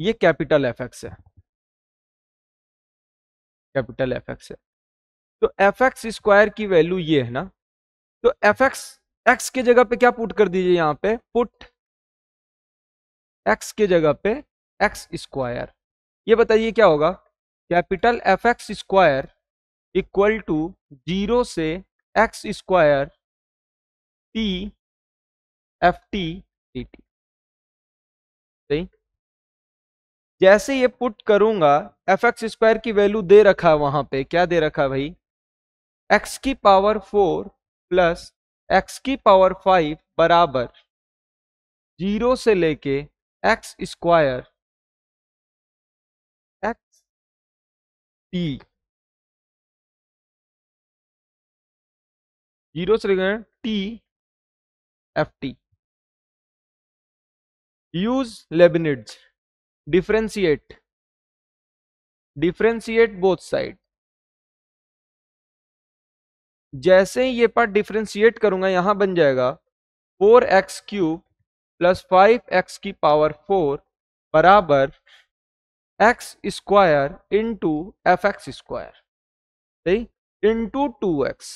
ये capital F X है capital F X है तो एफ एक्स स्क्वायर की वैल्यू ये है ना तो एफ एक्स एक्स के जगह पे क्या पुट कर दीजिए यहां पे पुट एक्स के जगह पे एक्स स्क्वायर ये बताइए क्या होगा capital F X square equal to zero से X square T F T D T सही जैसे ये पुट करूंगा एफ एक्स स्क्वायर की वैल्यू दे रखा है वहां पे क्या दे रखा है भाई एक्स की पावर फोर प्लस एक्स की पावर फाइव बराबर जीरो से लेके X square X T zero से लेकर T F T use Leibniz differentiate differentiate both side जैसे ही ये पार्ट डिफ्रेंशिएट करूंगा यहां बन जाएगा four X cube plus five X की पावर फोर बराबर X square into F X square सही इंटू टू एक्स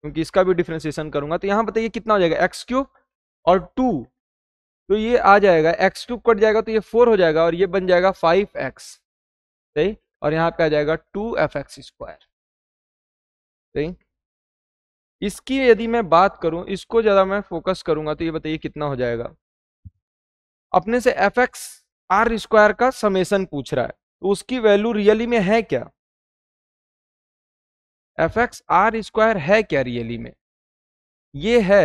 क्योंकि इसका भी डिफ्रेंसिएशन करूंगा तो यहां बताइए कितना हो जाएगा एक्स क्यूब और टू तो ये आ जाएगा एक्स क्यूब कट जाएगा तो ये फोर हो जाएगा और ये बन जाएगा फाइव एक्स सही और यहाँ पे आ जाएगा टू एफ एक्स स्क्वायर सही इसकी यदि मैं बात करूं इसको ज़्यादा मैं फोकस करूंगा तो ये बताइए कितना हो जाएगा अपने से एफ एक्स आर स्क्वायर का समेसन पूछ रहा है तो उसकी वैल्यू रियली में है क्या एफ एक्स आर स्क्वायर है क्या रियली में ये है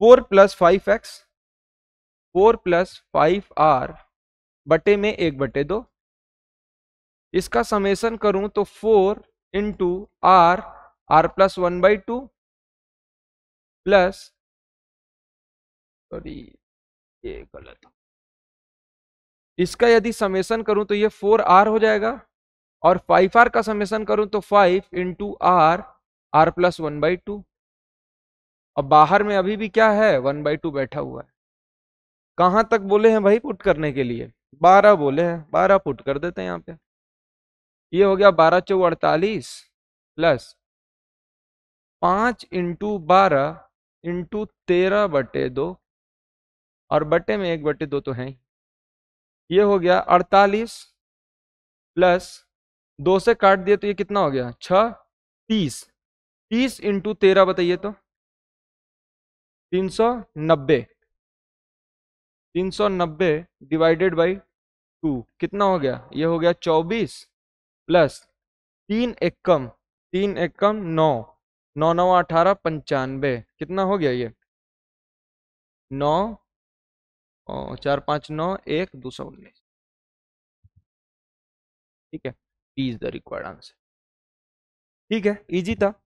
four plus five X four plus five R बटे में एक बटे दो इसका समेसन करूं तो four into R R plus one by two plus sorry ये गलत इसका यदि समेसन करूं तो ये फोर आर हो जाएगा और फाइव आर का समेसन करूं तो five into R R plus one by two और बाहर में अभी भी क्या है वन बाई टू बैठा हुआ है कहां तक बोले हैं भाई पुट करने के लिए बारह बोले हैं बारह पुट कर देते हैं यहाँ पे ये हो गया बारह चौ अड़तालीस प्लस पांच इंटू बारह इंटू तेरह बटे दो और बटे में एक बटे दो तो है ये हो गया अड़तालीस प्लस दो से काट दिए तो ये कितना हो गया छ तीस तीस इंटू तेरह बताइए तो तीन सौ नब्बे 390 डिवाइडेड बाई टू कितना हो गया ये हो गया 24 प्लस तीन एकम तीन एकम नौ नौ नौ अठारह पंचानबे कितना हो गया ये नौ चार पाँच नौ एक दो सौ उन्नीस ठीक है इज द रिक्वायर्ड आंसर ठीक है इजी था